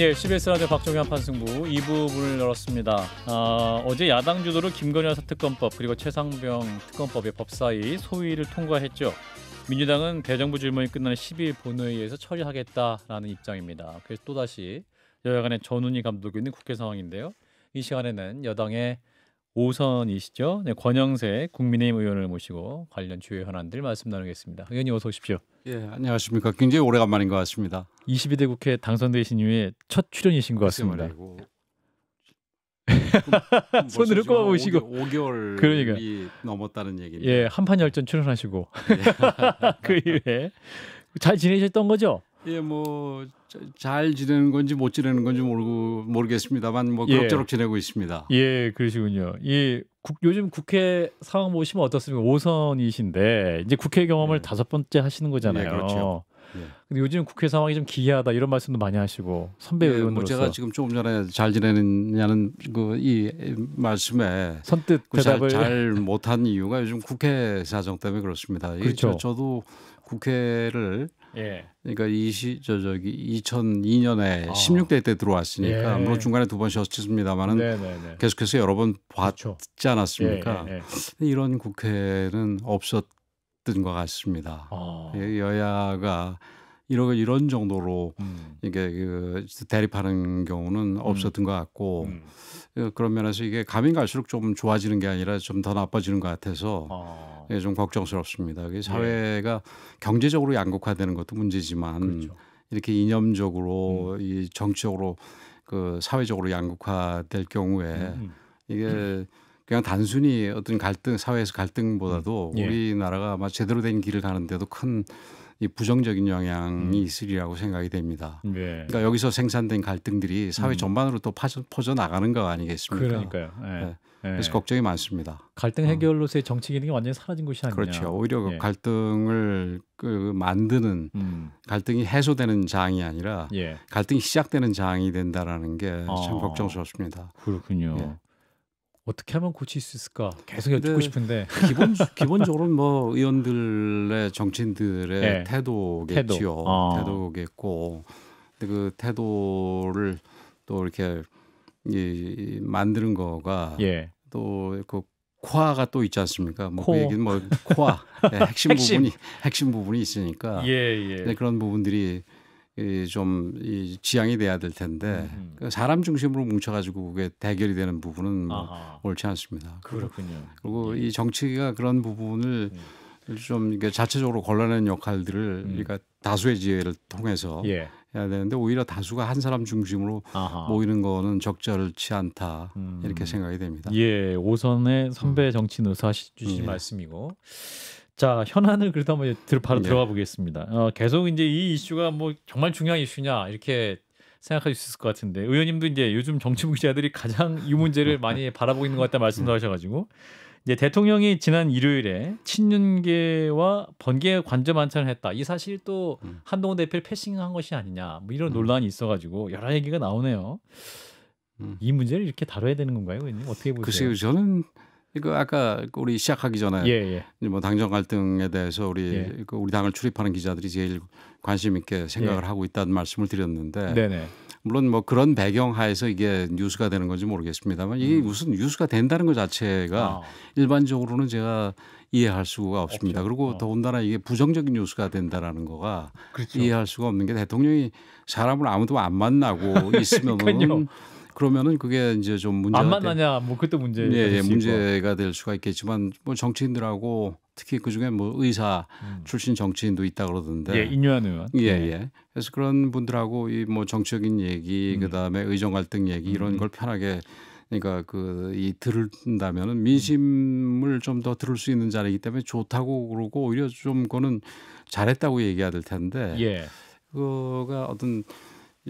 예, CBS 라디오 박종현 판승부 2부 문을 열었습니다. 아, 어제 야당 주도로 김건희 여사 특검법 그리고 최상병 특검법의 법사위 소위를 통과했죠. 민주당은 대정부 질문이 끝나는 12일 본회의에서 처리하겠다라는 입장입니다. 그래서 또다시 여야 간의 전운이 감독이 있는 국회 상황인데요. 이 시간에는 여당의 5선이시죠. 네, 권영세 국민의힘 의원을 모시고 관련 주요 현안들 말씀 나누겠습니다. 의원님 어서 오십시오. 예, 안녕하십니까. 굉장히 오래간만인 것 같습니다. 22대 국회 당선되신 이후에 첫 출연이신 것 같습니다. 뭐, 손으로 꼬아보시고 5개월 그러니까. 넘었다는 얘기 예, 한판 열전 출연하시고 예. 그 이후에 잘 지내셨던 거죠? 예, 뭐잘 지내는 건지 못 지내는 건지 모르고 모르겠습니다만 뭐 예. 그럭저럭 예. 지내고 있습니다. 예, 그러시군요. 예, 국, 요즘 국회 상황 보시면 어떻습니까? 5선이신데 이제 국회 경험을 예. 다섯 번째 하시는 거잖아요. 예, 그렇죠. 예. 근데 요즘 국회 상황이 좀 기이하다 이런 말씀도 많이 하시고 선배 예, 뭐 의원으로서 뭐 제가 지금 조금 전에 잘 지내느냐는 그이 말씀에 선뜻 그 대답을 잘, 못한 이유가 요즘 국회 사정 때문에 그렇습니다. 그렇죠. 저, 저도 국회를 예. 그러니까 이시 저 저기 2002년에 아. 16대 때 들어왔으니까 예. 물론 중간에 두 번 쉬었습니다만은 계속해서 여러 번 그렇죠. 봤지 그렇죠. 않았습니까? 예, 예, 예. 이런 국회는 없었던 것 같습니다. 아. 예, 여야가 이런 이런 정도로 음. 이게 그 대립하는 경우는 음. 없었던 음. 것 같고 음. 어, 그런 면에서 이게 가면 갈수록 좀 좋아지는 게 아니라 좀 더 나빠지는 것 같아서 아. 예, 좀 걱정스럽습니다. 예. 사회가 경제적으로 양극화되는 것도 문제지만 그렇죠. 이렇게 이념적으로 음. 이 정치적으로 그 사회적으로 양극화될 경우에 음, 이게 그냥 단순히 어떤 갈등 사회에서 갈등보다도 예. 우리나라가 아마 제대로 된 길을 가는데도 큰이 부정적인 영향이 음. 있으리라고 생각이 됩니다. 네. 그러니까 여기서 생산된 갈등들이 사회 음. 전반으로 또 파져, 퍼져 나가는 거 아니겠습니까? 그러니까요. 네. 예. 네. 그래서 걱정이 많습니다. 갈등 어. 해결로서의 정치 기능이 완전히 사라진 것이 아니냐. 그렇죠. 오히려 그 예. 갈등을 그 만드는 음. 갈등이 해소되는 장이 아니라 예. 갈등이 시작되는 장이 된다라는 게참 아, 어. 걱정스럽습니다. 그렇군요. 예. 어떻게 하면 고칠 수 있을까 계속 여쭙고 싶은데 기본 기본적으로는 뭐 의원들의 정치인들의 네. 예. 태도겠죠 태도. 어. 태도겠고 근데 그 태도를 또 이렇게 이, 만드는 거가 예. 또그 코아가 또 있지 않습니까? 뭐그 얘기는 뭐 코아 네, 핵심, 핵심, 부분이 핵심 부분이 있으니까 예, 예. 네, 그런 부분들이 이좀이 지향이 돼야 될 텐데 음. 사람 중심으로 뭉쳐가지고 그게 대결이 되는 부분은 아 옳지 않습니다. 그렇군요. 그리고 예. 이 정치가 그런 부분을 예. 좀 이렇게 자체적으로 걸러내는 역할들을 음. 그러니까 다수의 지혜를 통해서 예. 해야 되는데 오히려 다수가 한 사람 중심으로 아하. 모이는 거는 적절치 않다 음. 이렇게 생각이 됩니다. 예, 오선의 선배 음. 정치노사 주신 음, 예. 말씀이고. 자 현안을 그래도 한번 바로 예. 들어가 보겠습니다. 어, 계속 이제 이 이슈가 뭐 정말 중요한 이슈냐 이렇게 생각할 수 있을 것 같은데 의원님도 이제 요즘 정치부 기자들이 가장 이 문제를 많이 바라보고 있는 것 같다 말씀도 하셔가지고 이제 대통령이 지난 일요일에 친윤계와 번개 관저 만찬을 했다 이 사실 또 음. 한동훈 대표를 패싱한 것이 아니냐 뭐 이런 음. 논란이 있어가지고 여러 얘기가 나오네요. 음. 이 문제를 이렇게 다뤄야 되는 건가요, 의원님? 어떻게 보세요? 글쎄요, 저는 그 아까 우리 시작하기 전에 예, 예. 뭐 당정 갈등에 대해서 우리 예. 그 우리 당을 출입하는 기자들이 제일 관심 있게 생각을 예. 하고 있다는 말씀을 드렸는데 네네. 물론 뭐 그런 배경 하에서 이게 뉴스가 되는 건지 모르겠습니다만 이게 음. 무슨 뉴스가 된다는 것 자체가 아. 일반적으로는 제가 이해할 수가 없습니다. 없죠. 그리고 어. 더군다나 이게 부정적인 뉴스가 된다라는 거가 그렇죠. 이해할 수가 없는 게 대통령이 사람을 아무도 안 만나고 있으면은 그러면은 그게 이제 좀 문제가 안 만나냐 뭐 그때 문제 예, 예 문제가 될 수가 있겠지만 뭐 정치인들하고 특히 그 중에 뭐 의사 음. 출신 정치인도 있다 그러던데 예 인류한 의원 예예 예. 예. 그래서 그런 분들하고 이 뭐 정치적인 얘기 음. 그다음에 의정 갈등 얘기 이런 음. 걸 편하게 그러니까 그 이 들은다면은 민심을 좀 더 들을 수 있는 자리이기 때문에 좋다고 그러고 오히려 좀 그거는 잘했다고 얘기해야 될 텐데 예. 그거가 어떤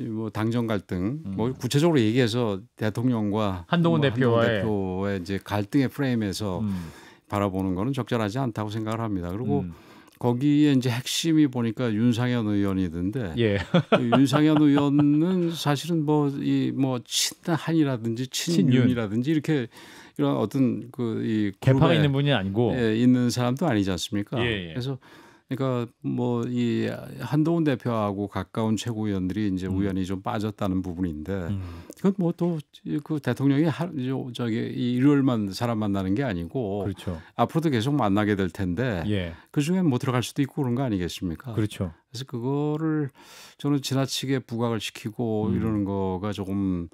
뭐 당정 갈등 음. 뭐 구체적으로 얘기해서 대통령과 한동훈 뭐 대표와의, 대표의 이제 갈등의 프레임에서 음. 바라보는 거는 적절하지 않다고 생각을 합니다. 그리고 음. 거기에 이제 핵심이 보니까 윤상현 의원이던데 예. 그 윤상현 의원은 사실은 뭐 이뭐 뭐 친한이라든지 친윤이라든지 이렇게 이런 어떤 그이 개파가 있는 분이 아니고 예, 있는 사람도 아니지 않습니까? 예, 예. 그래서 그러니까 뭐 이 한동훈 대표하고 가까운 최고위원들이 이제 음. 우연히 좀 빠졌다는 부분인데 음. 그건 뭐또그 대통령이 하, 저기 일요일만 사람 만나는 게 아니고 그렇죠. 앞으로도 계속 만나게 될 텐데 예. 그 중에 뭐 들어갈 수도 있고 그런 거 아니겠습니까? 그렇죠. 그래서 그거를 저는 지나치게 부각을 시키고 음. 이러는 거가 조금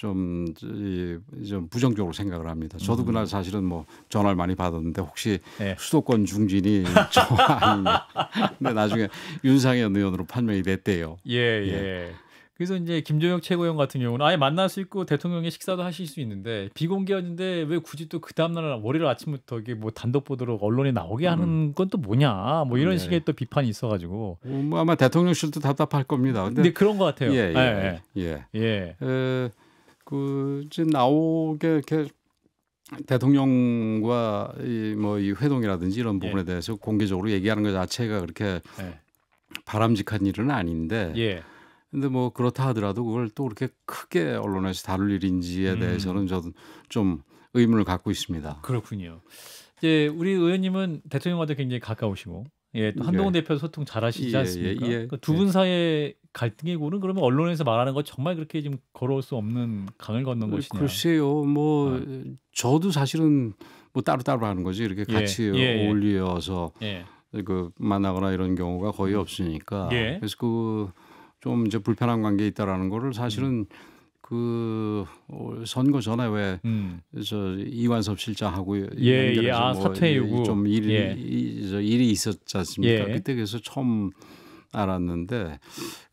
좀, 좀 부정적으로 생각을 합니다. 저도 그날 음. 사실은 뭐 전화를 많이 받았는데 혹시 네. 수도권 중진이 저 아니냐. 근데 나중에 윤상현 의원으로 판명이 됐대요. 예, 예. 예. 그래서 이제 김종혁 최고위원 같은 경우는 아예 만날 수 있고 대통령의 식사도 하실 수 있는데 비공개였는데 왜 굳이 또그 다음날 월요일 아침부터 이게 뭐 단독 보도로 언론에 나오게 하는 음. 건또 뭐냐 뭐 이런 예. 식의 또 비판이 있어가지고 어, 뭐 아마 대통령실도 답답할 겁니다. 근데, 근데 그런 것 같아요. 예, 예, 예. 예. 예. 예. 에, 그이제 나오게 이렇게 대통령과 이뭐이 뭐 회동이라든지 이런 예. 부분에 예. 대해서 공개적으로 얘기하는 것 자체가 그렇게 예. 바람직한 일은 아닌데. 예. 근데 뭐 그렇다 하더라도 그걸 또 그렇게 크게 언론에서 다룰 일인지에 음. 대해서는 음. 저는 좀 의문을 갖고 있습니다. 그렇군요. 이제 우리 의원님은 대통령과도 굉장히 가까우시고 예, 또 한동훈 예. 대표 소통 잘하시지 예, 예, 않습니까? 예, 그러니까 두분 예. 사이의 갈등의 고는 그러면 언론에서 말하는 거 정말 그렇게 지금 걸어올 수 없는 강을 걷는 네, 것이냐? 글쎄요, 뭐 아. 저도 사실은 뭐 따로 따로 하는 거지 이렇게 예, 같이 어울려서 그 만나거나 이런 경우가 거의 음. 없으니까 그래서 그 좀 이제 불편한 관계 에 있다라는 거를 사실은 음. 그 어, 선거 전에 왜저 음. 이완섭 실장하고 예, 예. 아, 뭐 사퇴 요구 좀 일이 예. 일이 있었지 않습니까? 예. 그때 그래서 처음 알았는데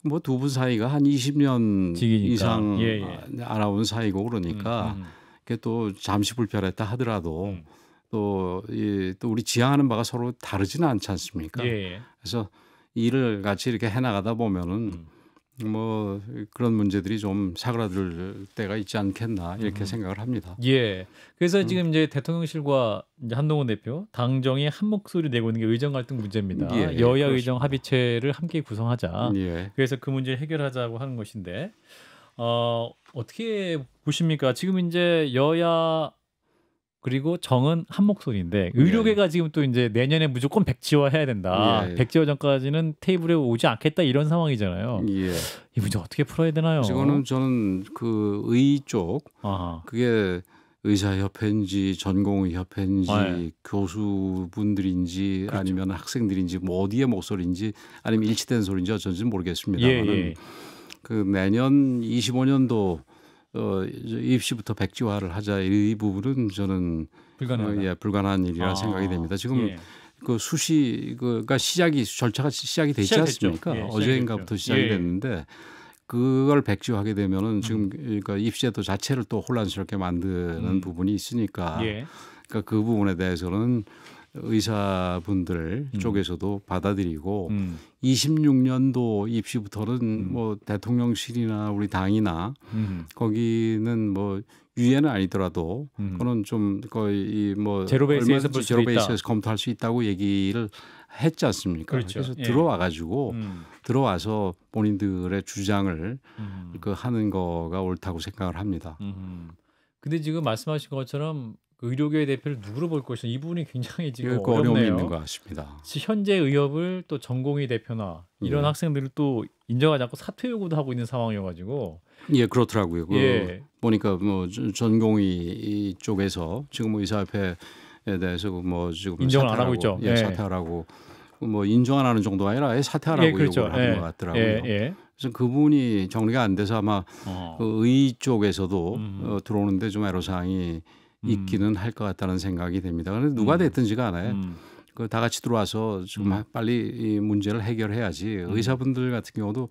뭐 두 분 사이가 한 20년 직이니까. 이상 예, 예. 알아온 사이고 그러니까 음, 음. 그게 또 잠시 불편했다 하더라도 음. 또, 이, 또 우리 지향하는 바가 서로 다르지는 않지 않습니까? 예, 예. 그래서 일을 같이 이렇게 해나가다 보면은 음. 뭐 그런 문제들이 좀 사그라들 때가 있지 않겠나 이렇게 음. 생각을 합니다. 예. 그래서 음. 지금 이제 대통령실과 이제 한동훈 대표 당정이 한 목소리 내고 있는 게 의정 갈등 문제입니다. 예, 예, 여야 그렇습니다. 의정 합의체를 함께 구성하자. 예. 그래서 그 문제 해결하자고 하는 것인데 어, 어떻게 보십니까? 지금 이제 여야 그리고 정은 한 목소리인데 예. 의료계가 예. 지금 또 이제 내년에 무조건 백지화 해야 된다. 예. 백지화 전까지는 테이블에 오지 않겠다 이런 상황이잖아요. 예. 이 문제 어떻게 풀어야 되나요? 지금은 저는 그 의쪽 그게 의사협회인지 전공의협회인지 네. 교수분들인지 그렇죠. 아니면 학생들인지 뭐어디에 목소리인지 아니면 일치된 소리인지 어쩐지는 모르겠습니다만은 예, 그 내년 25년도 어, 입시부터 백지화를 하자 이 부분은 저는 불가능 어, 예, 불가능한 일이라 아, 생각이 됩니다. 지금 예. 그 수시 그가 시작이 절차가 시작이 되지 시작됐죠. 않습니까? 예, 어제인가부터 시작이 예. 됐는데 그걸 백지화하게 되면은 음. 지금 그러니까 입시제도 자체를 또 혼란스럽게 만드는 음. 부분이 있으니까 예. 그러니까 그 부분에 대해서는 의사분들 음. 쪽에서도 받아들이고 음. 26년도 입시부터는 음. 뭐 대통령실이나 우리 당이나 음. 거기는 뭐 유예는 아니더라도 음. 그거는 좀 거의 뭐 제로베이스에서 제로베이스에서 검토할 수 있다고 얘기를 했지 않습니까? 그렇죠. 그래서 예. 들어와 가지고 음. 들어와서 본인들의 주장을 그 하는 거가 옳다고 생각을 합니다. 근데 지금 말씀하신 것처럼 의료계 대표를 누구로 볼 것이냐 이 부분이 굉장히 지금 어렵네요. 있는 거 같습니다. 현재 의협을 또 전공의 대표나 이런 예. 학생들을 또 인정하지 않고 사퇴 요구도 하고 있는 상황이어가지고 예 그렇더라고요. 그 예. 보니까 뭐 전공의 쪽에서 지금 뭐 의사협회에 대해서 뭐 지금 인정을 안 하고 있죠. 예, 예. 사퇴하라고 뭐 인정 안 하는 정도 아니라 사퇴하라고 예, 그렇죠. 요구를 하는 예. 것 같더라고요. 예, 그래서 그분이 정리가 안 돼서 아마 어. 그의 쪽에서도 음. 어, 들어오는데 좀 애로사항이 음. 있기는 할 것 같다는 생각이 됩니다. 그런데 누가 음. 됐든지가 않아요. 음. 그다 같이 들어와서 좀 음. 빨리 이 문제를 해결해야지 음. 의사분들 같은 경우도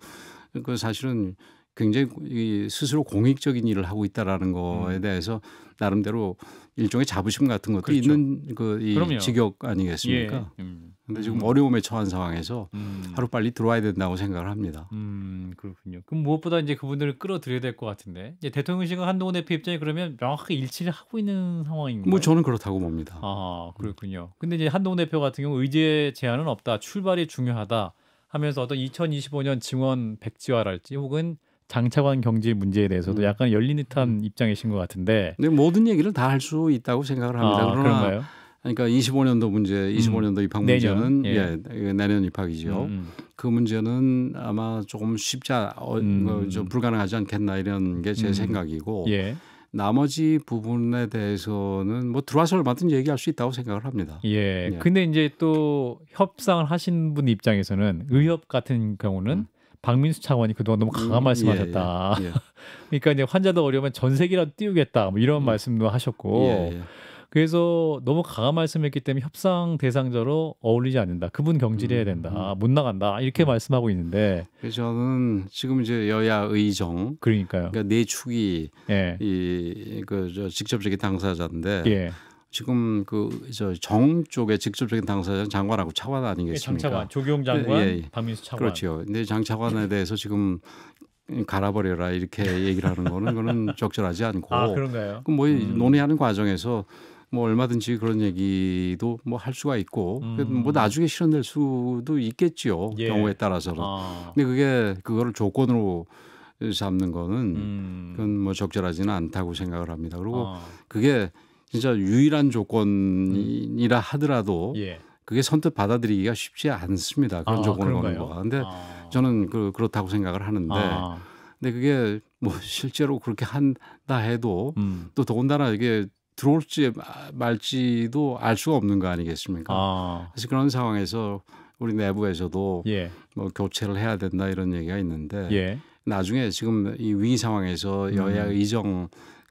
그 사실은 굉장히 이 스스로 공익적인 일을 하고 있다라는 거에 대해서 나름대로 일종의 자부심 같은 것도 그렇죠. 있는 그이 직역 아니겠습니까? 예. 음. 근데 지금 어려움에 처한 상황에서 음. 하루 빨리 들어와야 된다고 생각을 합니다. 음 그렇군요. 그럼 무엇보다 이제 그분들을 끌어들여야 될 것 같은데 이제 대통령실과 한동훈 대표 입장이 그러면 명확하게 일치를 하고 있는 상황인가요? 뭐 저는 그렇다고 봅니다. 아 그렇군요. 근데 이제 한동훈 대표 같은 경우 의제 제한은 없다, 출발이 중요하다 하면서 어떤 2025년 증원 백지화랄지 혹은 장차관 경제 문제에 대해서도 음. 약간 열린 듯한 음. 입장이신 것 같은데. 근데 모든 얘기를 다 할 수 있다고 생각을 합니다. 아, 그러나 그런가요? 그러니까 25년도 문제, 25년도 음. 입학 문제는 내년, 예. 예. 내년 입학이죠. 음, 음. 그 문제는 아마 조금 쉽지 않, 어, 음. 뭐 불가능하지 않겠나 이런 게 제 생각이고. 예. 나머지 부분에 대해서는 뭐 들어와서 얼마든지 얘기할 수 있다고 생각을 합니다. 예. 예. 근데 이제 또 협상을 하신 분 입장에서는 의협 같은 경우는 박민수 차관이 그동안 너무 강한 음, 말씀하셨다. 예, 예. 예. 그러니까 이제 환자도 어려우면 전세기라도 띄우겠다 뭐 이런 음. 말씀도 하셨고 예, 그래서 너무 강한 말씀했기 때문에 협상 대상자로 어울리지 않는다. 그분 경질해야 음, 된다. 음. 못 나간다. 이렇게 음. 말씀하고 있는데. 저는 지금 이제 여야 의정. 그러니까요. 그러니까 네 축이 예. 이그 직접적인 당사자인데. 예. 지금 그저정 쪽에 직접적인 당사자 장관하고 차관 예, 아니겠습니까? 장차관, 조경 장관, 예, 예. 박민수 차관. 그렇죠. 근데 장 차관에 네. 대해서 지금 갈아버려라 이렇게 얘기를 하는 거는 그거는 적절하지 않고. 아 그런가요? 그뭐 음. 논의하는 과정에서 뭐 얼마든지 그런 얘기도 뭐 할 수가 있고 그 음. 뭐 나중에 실현될 수도 있겠지요 예. 경우에 따라서는. 아. 근데 그게 그거를 조건으로 잡는 거는 음. 그건 뭐 적절하지는 않다고 생각을 합니다. 그리고 아. 그게 진짜 유일한 조건이라 하더라도 음. 예. 그게 선뜻 받아들이기가 쉽지 않습니다. 그런 아, 조건을 뭐. 그런가요? 거는 거가. 근데 아. 저는 그, 그렇다고 생각을 하는데 아. 근데 그게 뭐 실제로 그렇게 한다 해도 음. 또 더군다나 이게 들어올지 말지도 알 수가 없는 거 아니겠습니까? 그래서 아. 그런 상황에서 우리 내부에서도 예. 뭐 교체를 해야 된다 이런 얘기가 있는데 예. 나중에 지금 이 위기 상황에서 여야 이정 음.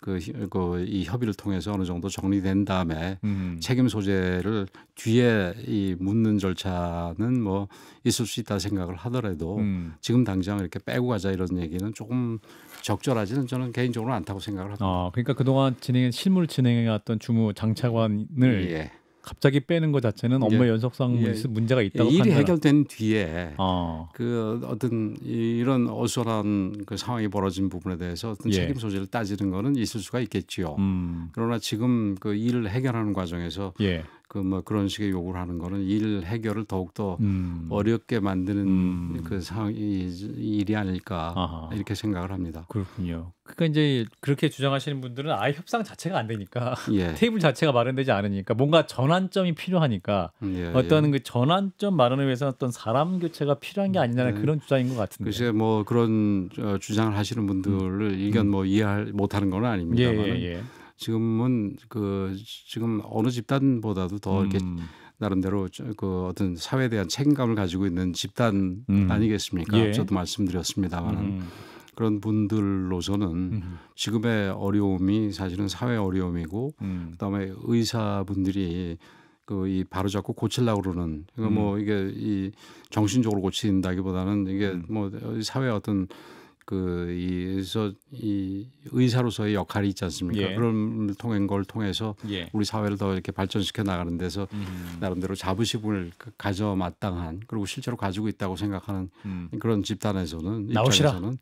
그, 그, 이 협의를 통해서 어느 정도 정리된 다음에 음. 책임 소재를 뒤에 이 묻는 절차는 뭐 있을 수 있다 생각을 하더라도 음. 지금 당장 이렇게 빼고 가자 이런 얘기는 조금 적절하지는 저는 개인적으로 않다고 생각을 합니다. 아, 그러니까 그동안 진행 실물 진행해 왔던 주무 장차관을 예. 갑자기 빼는 것 자체는 업무 예. 연속성 예. 문제가 있다고 일이 판단한. 해결된 뒤에 어. 그 어떤 이런 어수선한 그 상황이 벌어진 부분에 대해서 어떤 예. 책임 소재를 따지는 거는 있을 수가 있겠지요. 음. 그러나 지금 그 일을 해결하는 과정에서 예. 그뭐 그런 식의 요구를 하는 거는 일 해결을 더욱더 음. 어렵게 만드는 음. 그 상황이 일이 아닐까 아하. 이렇게 생각을 합니다. 그렇군요. 그러니까 이제 그렇게 주장하시는 분들은 아예 협상 자체가 안 되니까 예. 테이블 자체가 마련되지 않으니까 뭔가 전환점이 필요하니까 예, 예. 어떤 예. 그 전환점 마련을 위해서 어떤 사람 교체가 필요한 게 아니냐는 네. 그런 주장인 것 같은데. 글쎄 뭐 그런 어, 주장을 하시는 분들을 음. 의견 뭐 이해 못하는 건 아닙니다만. 예, 예, 지금은 그 지금 어느 집단보다도 더 이렇게 음. 나름대로 그 어떤 사회에 대한 책임감을 가지고 있는 집단 음. 아니겠습니까? 예. 저도 말씀드렸습니다만은 음. 그런 분들로서는 음. 지금의 어려움이 사실은 사회 어려움이고 음. 그다음에 의사분들이 그 이 바로 잡고 고칠라 그러는 그러니까 뭐 음. 이게 이 정신적으로 고친다기보다는 이게 뭐 사회 어떤 그이서 이 의사로서의 역할이 있지 않습니까? 예. 그런 통행 걸 통해서 예. 우리 사회를 더 이렇게 발전시켜 나가는 데서 음. 나름대로 자부심을 가져 마땅한 그리고 실제로 가지고 있다고 생각하는 음. 그런 집단에서는 나오시라. 입장에서는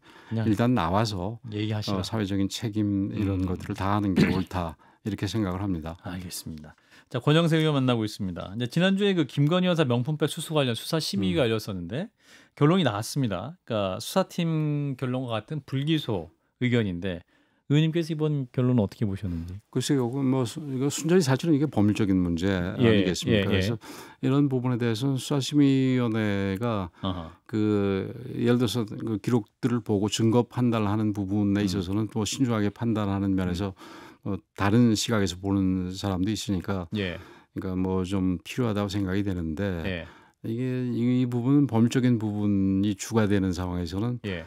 일단 나와서 얘기하시라. 어, 사회적인 책임 이런 음. 것들을 다하는 게 옳다 이렇게 생각을 합니다. 알겠습니다. 자 권영세 의원 만나고 있습니다. 이제 지난주에 그 김건희 여사 명품백 수수 관련 수사 심의가 음. 열렸었는데 결론이 나왔습니다. 그러니까 수사팀 결론과 같은 불기소 의견인데 의원님께서 이번 결론은 어떻게 보셨는지? 글쎄요, 뭐 이거 순전히 사실은 이게 법률적인 문제 예, 아니겠습니까? 예, 예. 그래서 이런 부분에 대해서는 수사심의위원회가 아하. 그 예를 들어서 그 기록들을 보고 증거 판단을 하는 부분에 음. 있어서는 음. 또 신중하게 판단하는 면에서 음. 어, 다른 시각에서 보는 사람도 있으니까 예. 그러니까 뭐 좀 필요하다고 생각이 되는데 예. 이게 이, 이 부분은 법률적인 부분이 추가되는 상황에서는 예.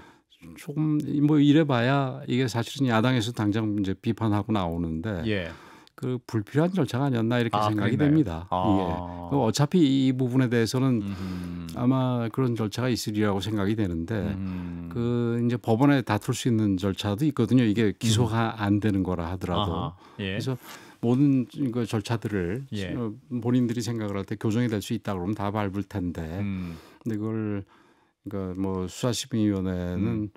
조금 뭐 이래봐야 이게 사실은 야당에서 당장 이제 비판하고 나오는데 예. 그 불필요한 절차가 아니었나 이렇게 아, 생각이 그렇네요. 됩니다. 아. 예. 그 어차피 이 부분에 대해서는 음 아마 그런 절차가 있으리라고 생각이 되는데 음. 그 이제 법원에 다툴 수 있는 절차도 있거든요. 이게 기소가 음. 안 되는 거라 하더라도. 예. 그래서 모든 그 절차들을 예. 어, 본인들이 생각을 할 때 교정이 될 수 있다 그러면 다 밟을 텐데. 음. 근데 그걸 그니까뭐 수사심의위원회는 음.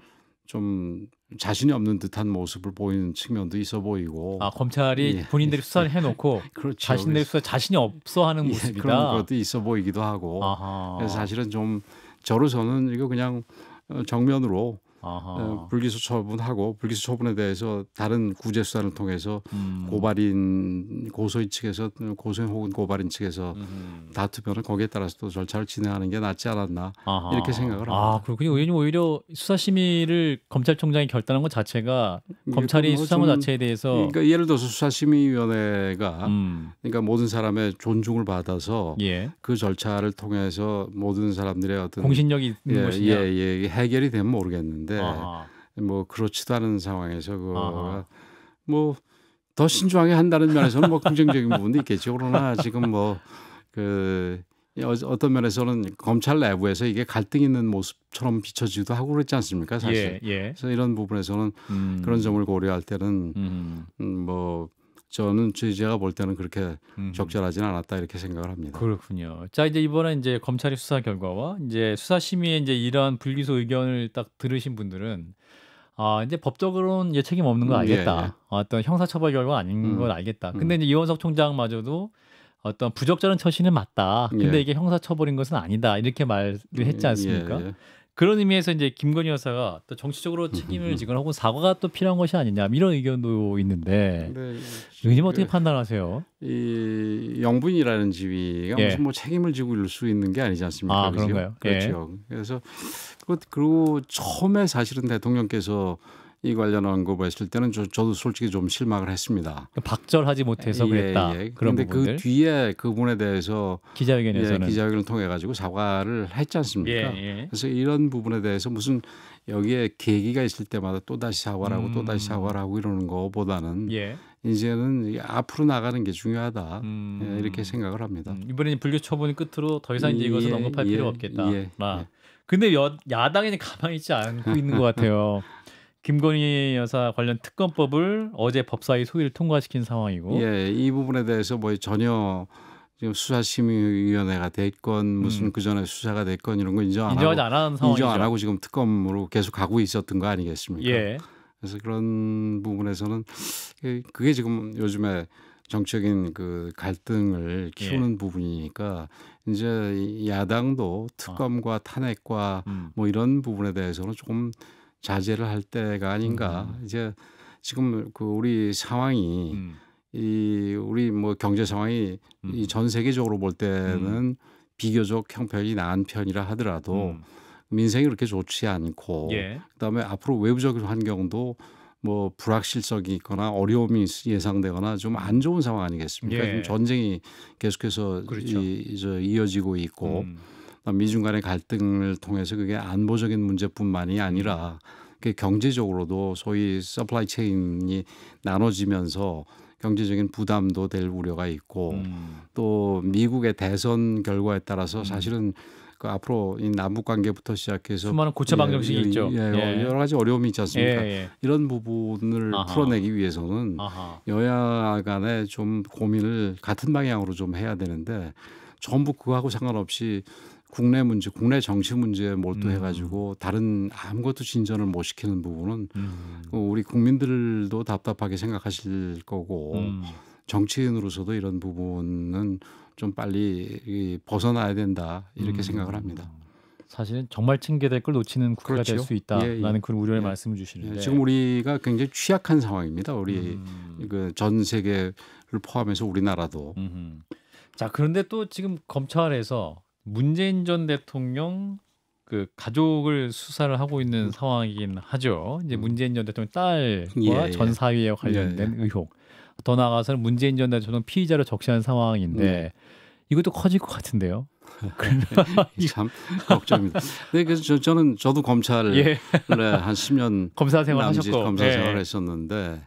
좀 자신이 없는 듯한 모습을 보이는 측면도 있어 보이고 아 검찰이 예. 본인들이 수사를 예. 해놓고 그렇죠. 자신들 수사 자신이 없어 하는 모습이다 예, 그런 것도 있어 보이기도 하고 아하. 그래서 사실은 좀 저로서는 이거 그냥 어, 정면으로 아 불기소 처분하고 불기소 처분에 대해서 다른 구제 수단을 통해서 음. 고발인 고소인 측에서 고소인 혹은 고발인 측에서 음. 다투면은 거기에 따라서 또 절차를 진행하는 게 낫지 않았나 아하. 이렇게 생각을 합니다. 아 그렇군요. 의원님 오히려 수사 심의를 검찰총장이 결단한 것 자체가 음, 검찰이 수사무 자체에 대해서 그러니까 예를 들어서 수사심의위원회가 음. 그러니까 모든 사람의 존중을 받아서 예. 그 절차를 통해서 모든 사람들의 어떤 공신력이 있는 예, 것이냐 예, 예, 해결이 되면 모르겠는데. 있는데 아하. 뭐 그렇지도 않은 상황에서 그뭐 더 신중하게 한다는 면에서는 뭐 긍정적인 부분도 있겠죠. 그러나 지금 뭐 그 어떤 면에서는 검찰 내부에서 이게 갈등 있는 모습처럼 비춰지기도 하고 그렇지 않습니까 사실. 예, 예. 그래서 이런 부분에서는 음. 그런 점을 고려할 때는 음. 음, 뭐 저는 제가 볼 때는 그렇게 음. 적절하지는 않았다 이렇게 생각을 합니다. 그렇군요. 자 이제 이번에 이제 검찰의 수사 결과와 이제 수사 심의에 이제 이러한 불기소 의견을 딱 들으신 분들은 아 이제 법적으로는 이제 책임 없는 건 음, 예, 알겠다. 예, 예. 어떤 형사 처벌 결과 아닌 음. 걸 알겠다. 음. 근데 음. 이제 이원석 총장마저도 어떤 부적절한 처신은 맞다. 근데 예. 이게 형사 처벌인 것은 아니다. 이렇게 말을 했지 않습니까? 예, 예. 그런 의미에서 이제 김건희 여사가 또 정치적으로 책임을 지거나 혹은 사과가 또 필요한 것이 아니냐 이런 의견도 있는데 네, 의원님 어떻게 그, 판단하세요? 이 영분이라는 지위가 예. 무슨 뭐 책임을 지고 일수 있는 게 아니지 않습니까? 아, 그런가요? 예. 그렇죠. 예. 그래서 그, 그리고 처음에 사실은 대통령께서 이 관련 언급을 했을 때는 저, 도 솔직히 좀 실망을 했습니다. 박절하지 못해서 예, 그랬다. 예, 예. 그런데 그 뒤에 그분에 대해서 기자회견에서는 예, 기자회견을 통해 가지고 사과를 했지 않습니까? 예, 예. 그래서 이런 부분에 대해서 무슨 여기에 계기가 있을 때마다 또 다시 사과하고 음. 또 다시 음. 사과하고 이러는 거보다는 예. 이제는 앞으로 나가는 게 중요하다 음. 이렇게 생각을 합니다. 음. 이번에는 분류 처분이 끝으로 더 이상 이제 이것을 언급할 필요 없겠다. 예. 아. 근데 여, 야당에는 가만히 있지 않고 있는 것 같아요. 김건희 여사 관련 특검법을 어제 법사위 소위를 통과시킨 상황이고. 예, 이 부분에 대해서 뭐 전혀 지금 수사심의위원회가 됐건 무슨 음. 그 전에 수사가 됐건 이런 거 인정 안 인정하지 하고 않은 상황이죠. 인정 안 하고 지금 특검으로 계속 가고 있었던 거 아니겠습니까? 예. 그래서 그런 부분에서는 그, 그게 지금 요즘에 정적인 그 갈등을 예. 키우는 예. 부분이니까 이제 야당도 특검과 탄핵과 음. 뭐 이런 부분에 대해서는 조금 자제를 할 때가 아닌가. 음. 이제 지금 그 우리 상황이 음. 이 우리 뭐 경제 상황이 음. 이전 세계적으로 볼 때는 음. 비교적 형편이 나은 편이라 하더라도 음. 민생이 그렇게 좋지 않고 예. 그다음에 앞으로 외부적인 환경도 뭐 불확실성이 있거나 어려움이 예상되거나 좀 안 좋은 상황 아니겠습니까? 예. 지금 전쟁이 계속해서 그렇죠. 이, 이어지고 있고 음. 어, 미중 간의 갈등을 통해서 그게 안보적인 문제뿐만이 아니라 그 경제적으로도 소위 서플라이 체인이 나눠지면서 경제적인 부담도 될 우려가 있고 음. 또 미국의 대선 결과에 따라서 음. 사실은 그 앞으로 이 남북 관계부터 시작해서 수많은 고체 방정식이 예, 예 있죠. 예, 어, 예. 여러 가지 어려움이 있지 않습니까? 예, 예. 이런 부분을 아하. 풀어내기 위해서는 아하. 여야 간에 좀 고민을 같은 방향으로 좀 해야 되는데 전부 그거하고 상관없이 국내 문제, 국내 정치 문제에 몰두해가지고 음. 다른 아무것도 진전을 못 시키는 부분은 음. 그 우리 국민들도 답답하게 생각하실 거고 음. 정치인으로서도 이런 부분은 좀 빨리 벗어나야 된다 이렇게 음. 생각을 합니다. 사실은 정말 층계될 걸 놓치는 국가가 될수 그렇죠. 있다라는 예, 예. 그런 우려의 예. 말씀을 주시는데 예, 지금 우리가 굉장히 취약한 상황입니다. 우리 음. 그전 세계를 포함해서 우리나라도. 음흠. 자 그런데 또 지금 검찰에서 문재인 전 대통령 그 가족을 수사를 하고 있는 음. 상황이긴 하죠. 이제 음. 문재인 전 대통령 딸과 예, 예. 전 사위에 관련된 예, 예, 의혹. 더 나아가서는 문재인 전 대통령 피의자로 적시한 상황인데 네. 이것도 커질 것 같은데요. 예, 참 걱정입니다. 네, 그래서 저, 저는 저도 검찰을 예. 한 10년 검사 생활 하셨고 검사 생활을 예. 했었는데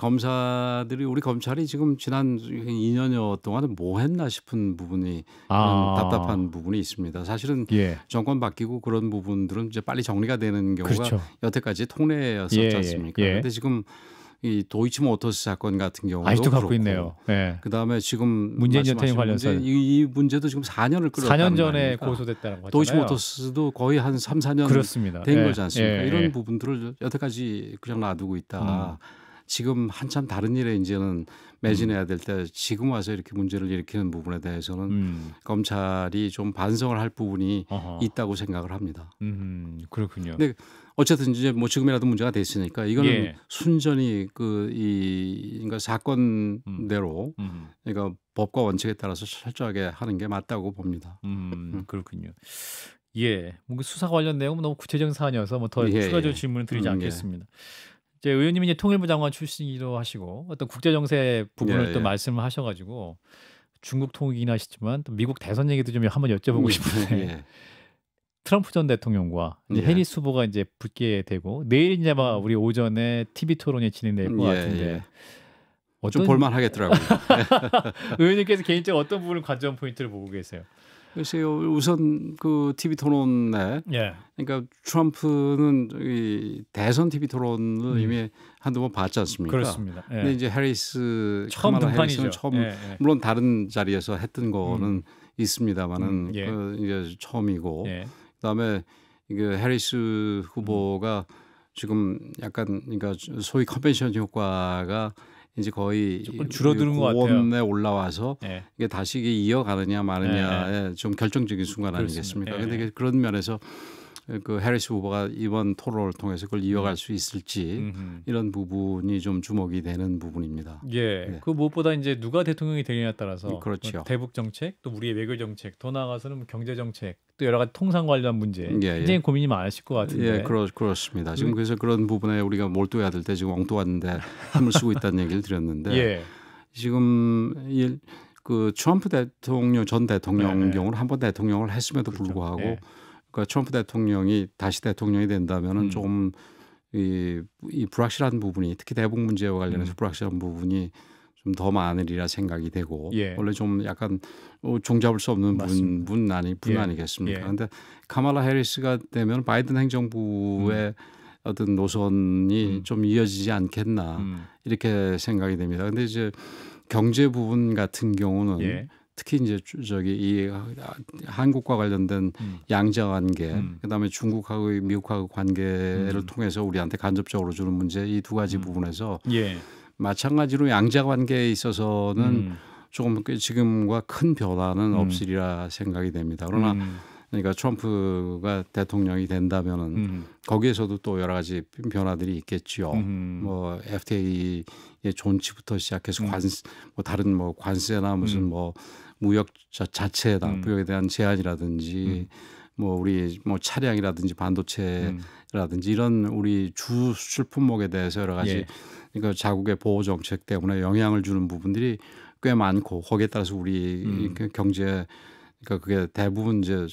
검사들이 우리 검찰이 지금 지난 2년여 동안 뭐 했나 싶은 부분이 아. 답답한 부분이 있습니다. 사실은 예. 정권 바뀌고 그런 부분들은 이제 빨리 정리가 되는 경우가 그렇죠. 여태까지 통례였었지 예, 예 않습니까? 그런데 예. 지금 이 도이치모터스 사건 같은 경우도 아직도 갖고 있네요. 예. 그다음에 지금 문재인 전태인 관련해서 문제, 이, 이, 문제도 지금 4년을 끌었다는 4년 전에 고소됐다는 거죠. 도이치모터스도 거의 한 3, 4년 그렇습니다. 된 예. 거지 않습니까? 예. 이런 예. 부분들을 여태까지 그냥 놔두고 있다. 음. 지금 한참 다른 일에 이제는 매진해야 될 때 지금 와서 이렇게 문제를 일으키는 부분에 대해서는 음. 검찰이 좀 반성을 할 부분이 어허. 있다고 생각을 합니다. 음, 그렇군요. 근데 어쨌든 이제 뭐 지금이라도 문제가 됐으니까 이거는 예. 순전히 그이 그러니까 사건대로 음. 그러니까 법과 원칙에 따라서 철저하게 하는 게 맞다고 봅니다. 음, 음. 그렇군요. 예, 뭔가 수사 관련 내용은 너무 구체적인 사안이어서 뭐더 예, 추가적인 질문을 드리지 음, 예. 않겠습니다. 예. 이제 의원님이 이제 통일부 장관 출신이기도 하시고 어떤 국제 정세 부분을 예, 또 예. 말씀을 하셔가지고 중국 통이긴 하시지만 또 미국 대선 얘기도 좀 한번 여쭤보고 음, 싶은데 예. 트럼프 전 대통령과 이제 예. 해리스 후보가 이제 붙게 되고 내일 이제 막 음. 우리 오전에 TV 토론이 진행될 것 음, 예, 같은데 예. 어떤... 좀 볼만하겠더라고요. 의원님께서 개인적으로 어떤 부분을 관전 포인트를 보고 계세요? 글쎄요, 우선 그 TV 토론에 예. 그러니까 트럼프는 이 대선 TV 토론을 음. 이미 한두 번 봤지 않습니까? 그렇습니다. 예. 근데 이제 해리스 처음 등판이죠. 처음 예, 예, 물론 다른 자리에서 했던 거는 음. 있습니다만은 음, 예. 그 이제 처음이고 예. 그다음에 이게 해리스 후보가 음. 지금 약간 그러니까 소위 컨벤션 효과가 이제 거의 조금 줄어드는 것 같아요. 올라와서 네. 이게 다시 이어가느냐 마느냐의 네. 좀 결정적인 순간 그렇습니다. 아니겠습니까? 그런데 예. 그런 면에서 그 해리스 후보가 이번 토론을 통해서 그걸 이어갈 음. 수 있을지 이런 부분이 좀 주목이 되는 부분입니다. 예. 네. 그 무엇보다 이제 누가 대통령이 되느냐에 따라서 음, 그렇죠. 뭐 대북 정책, 또 우리의 외교 정책, 더 나아가서는 경제 정책, 또 여러 가지 통상 관련 문제 예, 예. 굉장히 예. 고민이 많으실 것 같은데. 예, 그렇 그렇습니다. 지금 음. 그래서 그런 부분에 우리가 몰두해야 될 때 지금 엉뚱한데 힘을 쓰고 있다는 얘기를 드렸는데 예. 지금 일, 그 트럼프 대통령 전 대통령 네, 네. 경우는 한번 대통령을 했음에도 그렇죠. 불구하고. 예. 그러니까 트럼프 대통령이 다시 대통령이 된다면은 음. 조금 이, 이 불확실한 부분이 특히 대북 문제와 관련해서 음. 불확실한 부분이 좀 더 많으리라 생각이 되고 예. 원래 좀 약간 어, 종잡을 수 없는 분, 분 아니 분 예. 아니겠습니까? 그런데 예. 카말라 해리스가 되면 바이든 행정부의 음. 어떤 노선이 음. 좀 이어지지 않겠나 음. 이렇게 생각이 됩니다. 근데 이제 경제 부분 같은 경우는 예. 특히 이제 저기 이 한국과 관련된 음. 양자 관계, 음. 그다음에 중국하고 미국하고 관계를 음. 통해서 우리한테 간접적으로 주는 문제 이 두 가지 음. 부분에서 예. 마찬가지로 양자 관계에 있어서는 음. 조금 지금과 큰 변화는 음. 없으리라 생각이 됩니다. 그러나 그러니까 트럼프가 대통령이 된다면은 음. 거기에서도 또 여러 가지 변화들이 있겠지요. 음. 뭐 FTA의 존치부터 시작해서 음. 관뭐 다른 뭐 관세나 무슨 뭐 무역 자체에 자 음. 부역에 대한 제한이라든지 음. 뭐 우리 뭐 차량이라든지 반도체라든지 음. 이런 우리 주 수출 품목에 대해서 여러 가지 예. 그러니까 자국의 보호 정책 때문에 영향을 주는 부분들이 꽤 많고 거기에 따라서 우리 음. 그 경제 그러니까 그게 대부분 이제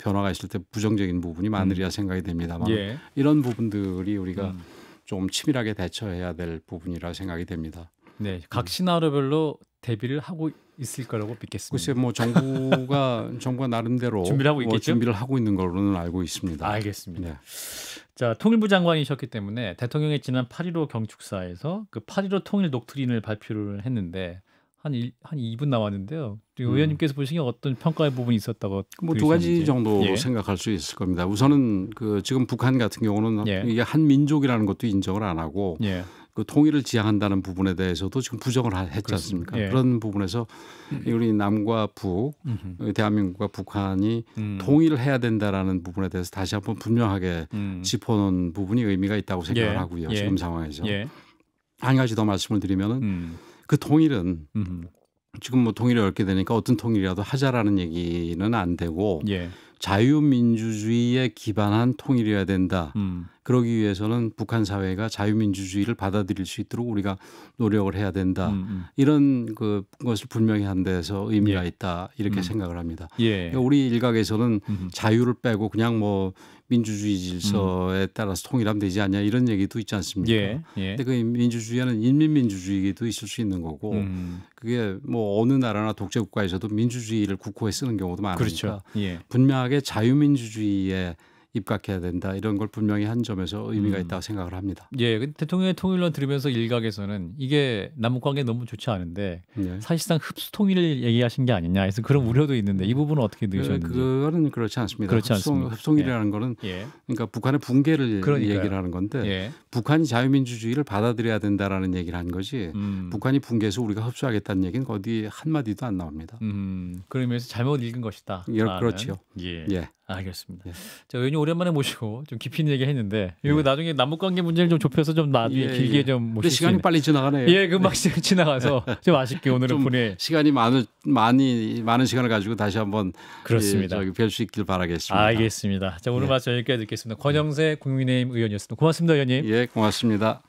변화가 있을 때 부정적인 부분이 많으리라 음. 생각이 됩니다만 예. 이런 부분들이 우리가 음. 좀 치밀하게 대처해야 될 부분이라 생각이 됩니다. 네, 각 시나리오별로 음. 대비를 하고 있을 거라고 믿겠습니다. 글쎄 뭐 정부가 정부가 나름대로 준비를 하고 뭐 있겠죠. 준비를 하고 있는 걸로는 알고 있습니다. 알겠습니다. 네. 자, 통일부 장관이셨기 때문에 대통령의 지난 8.15 경축사에서 그8.15 통일 녹트린을 발표를 했는데 한, 한 2분 남았는데요. 음. 의원님께서 보시기에 어떤 평가의 부분이 있었다고 뭐두 가지 정도 예. 생각할 수 있을 겁니다. 우선은 그 지금 북한 같은 경우는 예. 이게 한 민족이라는 것도 인정을 안 하고 예. 그 통일을 지향한다는 부분에 대해서도 지금 부정을 했지 습니 않습니까? 예. 그런 부분에서 음. 우리 남과 북, 음흠. 대한민국과 북한이 음. 통일을 해야 된다라는 부분에 대해서 다시 한번 분명하게 음. 짚어놓은 부분이 의미가 있다고 생각을 예. 하고요. 예. 지금 상황에서 예. 한 가지 더 말씀을 드리면은 음. 그 통일은 지금 뭐 통일이 어렵게 되니까 어떤 통일이라도 하자라는 얘기는 안 되고. 예. 자유민주주의에 기반한 통일이어야 된다. 음. 그러기 위해서는 북한 사회가 자유민주주의를 받아들일 수 있도록 우리가 노력을 해야 된다. 음. 음. 이런 그 것을 분명히 한 데서 의미가 예. 있다 이렇게 음. 생각을 합니다. 예. 그러니까 우리 일각에서는 자유를 빼고 그냥 뭐 민주주의 음. 질서에 따라서 통일하면 되지 않냐 이런 얘기도 있지 않습니까? 예. 예. 근데 그 민주주의는 인민민주주의도 있을 수 있는 거고 음. 그게 뭐 어느 나라나 독재국가에서도 민주주의를 국호에 쓰는 경우도 많으니까 그렇죠. 예. 분명 강하게 자유민주주의의 입각해야 된다 이런 걸 분명히 한 점에서 의미가 음. 있다고 생각을 합니다. 예, 대통령의 통일론 들으면서 일각에서는 이게 남북 관계 너무 좋지 않은데 네. 사실상 흡수 통일을 얘기하신 게 아니냐 해서 그런 우려도 있는데 이 부분은 어떻게 느끼셨는지? 그 그거는 그렇지 않습니다. 그렇지 않습니다. 흡수, 흡통이라는 예. 거는 예. 그러니까 북한의 붕괴를 그러니까요. 얘기를 하는 건데 예. 북한이 자유민주주의를 받아들여야 된다라는 얘기를 한 거지 음. 북한이 붕괴해서 우리가 흡수하겠다는 얘기는 어디 한 마디도 안 나옵니다. 음. 그러면서 잘못 읽은 것이다. 예, 그렇죠. 예. 예. 아, 알겠습니다. 예. 자, 의원님 오랜만에 모시고 좀 깊이 얘기 했는데 이거 네. 예. 나중에 남북 관계 문제를 좀 좁혀서 좀 나중에 예, 길게 예. 좀 모실 시간이 있 빨리 지나가네요. 예, 금방 그 네. 지나가서 좀 아쉽게 오늘은 분내 시간이 많은 많이 많은 시간을 가지고 다시 한번 그렇습니다. 예, 뵐수 있길 바라겠습니다. 알겠습니다. 자, 오늘 말씀 네. 여기까지 듣겠습니다. 권영세 국민의힘 의원이었습니다. 고맙습니다, 의원님. 예, 고맙습니다.